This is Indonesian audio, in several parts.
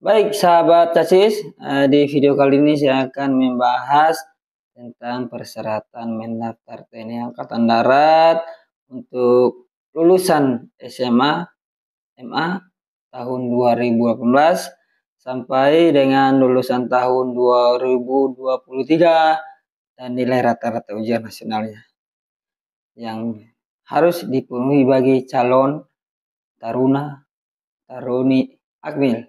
Baik, sahabat tesis, eh, di video kali ini saya akan membahas tentang persyaratan mendaftar TNI Angkatan Darat untuk lulusan SMA MA tahun 2018 sampai dengan lulusan tahun 2023 dan nilai rata-rata ujian nasionalnya yang harus dipenuhi bagi calon taruna taruni akmil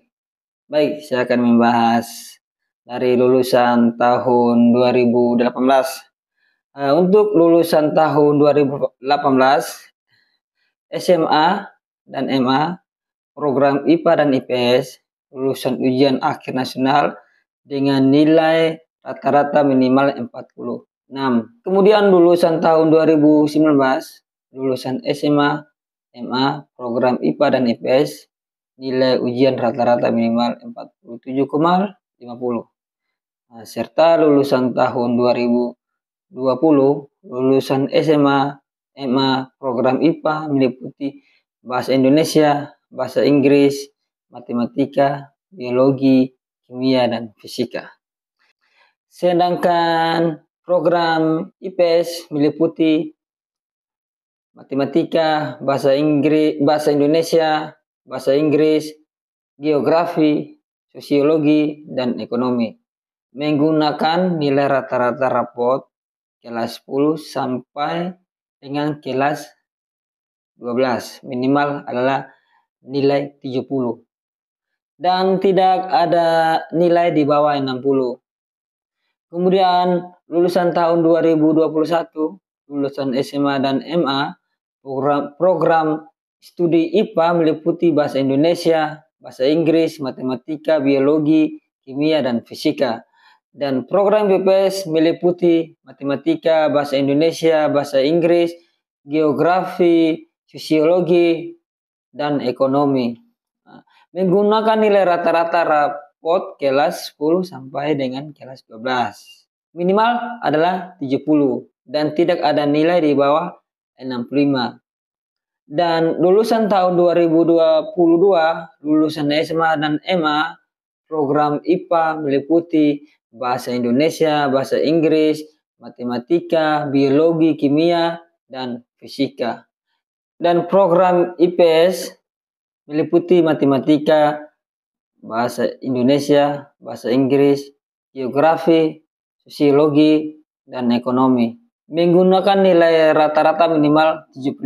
Baik, saya akan membahas dari lulusan tahun 2018. Nah, eh, untuk lulusan tahun 2018 SMA dan MA program IPA dan IPS lulusan ujian akhir nasional dengan nilai rata-rata minimal 46. Kemudian lulusan tahun 2019, lulusan SMA, MA, program IPA dan IPS nilai ujian rata-rata minimal 47,50 nah, serta lulusan tahun 2020 lulusan SMA MA program IPA meliputi bahasa Indonesia, bahasa Inggris, matematika, biologi, kimia dan fisika. Sedangkan program IPS meliputi matematika, bahasa Inggris, bahasa Indonesia, bahasa Inggris, geografi, sosiologi, dan ekonomi. Menggunakan nilai rata-rata rapot kelas 10 sampai dengan kelas 12. Minimal adalah nilai 70. Dan tidak ada nilai di bawah 60. Kemudian lulusan tahun 2021, lulusan SMA dan MA, program, program Studi IPA meliputi bahasa Indonesia, bahasa Inggris, matematika, biologi, kimia, dan fisika. Dan program BPS meliputi matematika, bahasa Indonesia, bahasa Inggris, geografi, sosiologi, dan ekonomi. menggunakan nilai rata-rata rapot kelas 10 sampai dengan kelas 12. Minimal adalah 70 dan tidak ada nilai di bawah 65. Dan lulusan tahun 2022, lulusan SMA dan EMA, program IPA meliputi bahasa Indonesia, bahasa Inggris, matematika, biologi, kimia, dan fisika. Dan program IPS meliputi matematika, bahasa Indonesia, bahasa Inggris, geografi, sosiologi, dan ekonomi. Menggunakan nilai rata-rata minimal 75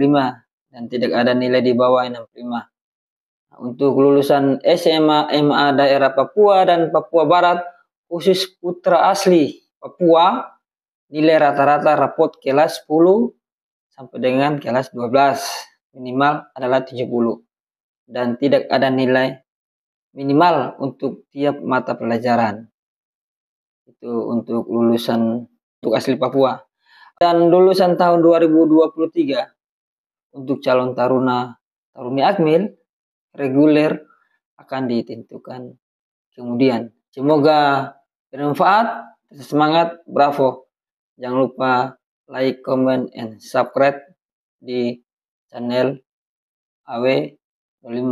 dan tidak ada nilai di bawah 65. Untuk lulusan SMA MA daerah Papua dan Papua Barat khusus putra asli Papua nilai rata-rata rapot kelas 10 sampai dengan kelas 12 minimal adalah 70 dan tidak ada nilai minimal untuk tiap mata pelajaran. Itu untuk lulusan untuk asli Papua. Dan lulusan tahun 2023 untuk calon taruna taruni akmil reguler akan ditentukan kemudian. Semoga bermanfaat, semangat, bravo. Jangan lupa like, comment, and subscribe di channel AW25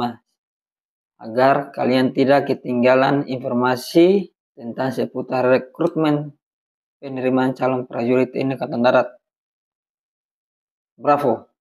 agar kalian tidak ketinggalan informasi tentang seputar rekrutmen penerimaan calon prajurit ini Angkatan Darat. Bravo.